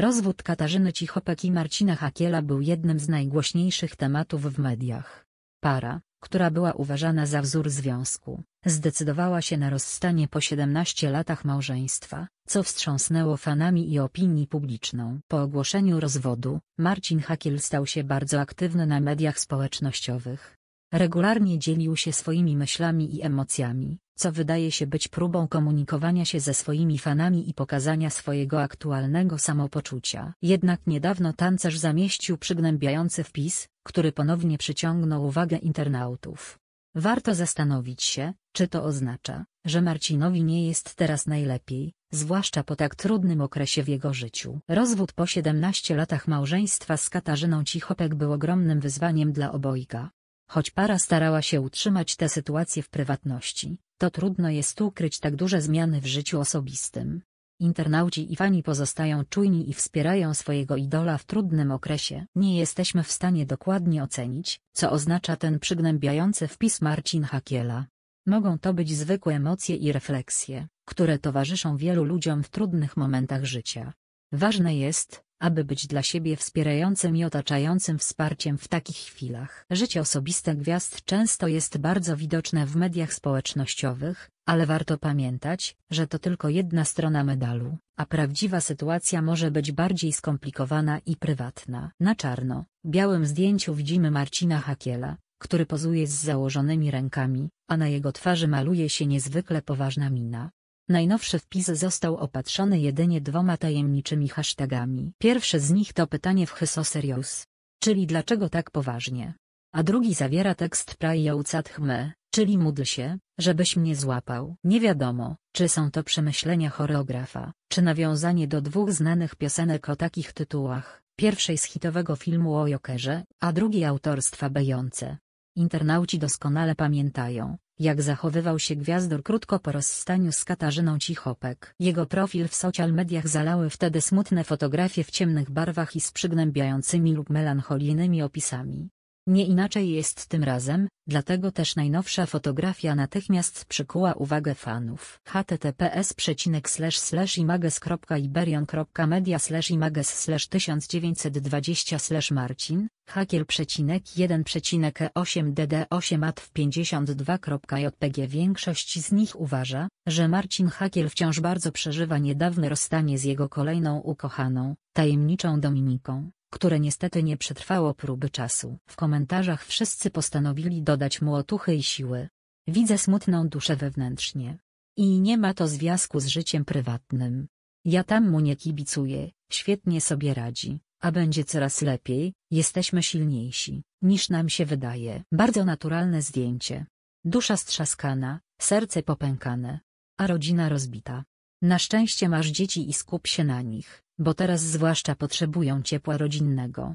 Rozwód Katarzyny Cichopek i Marcina Hakiela był jednym z najgłośniejszych tematów w mediach. Para, która była uważana za wzór związku, zdecydowała się na rozstanie po 17 latach małżeństwa, co wstrząsnęło fanami i opinii publiczną. Po ogłoszeniu rozwodu, Marcin Hakiel stał się bardzo aktywny na mediach społecznościowych. Regularnie dzielił się swoimi myślami i emocjami, co wydaje się być próbą komunikowania się ze swoimi fanami i pokazania swojego aktualnego samopoczucia. Jednak niedawno tancerz zamieścił przygnębiający wpis, który ponownie przyciągnął uwagę internautów. Warto zastanowić się, czy to oznacza, że Marcinowi nie jest teraz najlepiej, zwłaszcza po tak trudnym okresie w jego życiu. Rozwód po 17 latach małżeństwa z Katarzyną Cichopek był ogromnym wyzwaniem dla obojga. Choć para starała się utrzymać tę sytuację w prywatności, to trudno jest ukryć tak duże zmiany w życiu osobistym. Internauci i fani pozostają czujni i wspierają swojego idola w trudnym okresie. Nie jesteśmy w stanie dokładnie ocenić, co oznacza ten przygnębiający wpis Marcin Hakiela. Mogą to być zwykłe emocje i refleksje, które towarzyszą wielu ludziom w trudnych momentach życia. Ważne jest, aby być dla siebie wspierającym i otaczającym wsparciem w takich chwilach. Życie osobiste gwiazd często jest bardzo widoczne w mediach społecznościowych, ale warto pamiętać, że to tylko jedna strona medalu, a prawdziwa sytuacja może być bardziej skomplikowana i prywatna. Na czarno-białym zdjęciu widzimy Marcina Hakiela, który pozuje z założonymi rękami, a na jego twarzy maluje się niezwykle poważna mina. Najnowszy wpis został opatrzony jedynie dwoma tajemniczymi hashtagami. Pierwsze z nich to pytanie w Hysoserius, czyli dlaczego tak poważnie? A drugi zawiera tekst me, czyli módl się, żebyś mnie złapał. Nie wiadomo, czy są to przemyślenia choreografa, czy nawiązanie do dwóch znanych piosenek o takich tytułach, pierwszej z hitowego filmu o Jokerze, a drugiej autorstwa Beyonce. Internauci doskonale pamiętają, jak zachowywał się Gwiazdor krótko po rozstaniu z Katarzyną Cichopek. Jego profil w social mediach zalały wtedy smutne fotografie w ciemnych barwach i z przygnębiającymi lub melancholijnymi opisami. Nie inaczej jest tym razem, dlatego też najnowsza fotografia natychmiast przykuła uwagę fanów. https images.iberion.media images 1920 marcin, hakiel 8 dd8 at 52.jpg Większość z nich uważa, że Marcin Hakiel wciąż bardzo przeżywa niedawne rozstanie z jego kolejną ukochaną, tajemniczą Dominiką które niestety nie przetrwało próby czasu. W komentarzach wszyscy postanowili dodać mu otuchy i siły. Widzę smutną duszę wewnętrznie. I nie ma to związku z życiem prywatnym. Ja tam mu nie kibicuję, świetnie sobie radzi, a będzie coraz lepiej, jesteśmy silniejsi, niż nam się wydaje. Bardzo naturalne zdjęcie. Dusza strzaskana, serce popękane, a rodzina rozbita. Na szczęście masz dzieci i skup się na nich, bo teraz zwłaszcza potrzebują ciepła rodzinnego.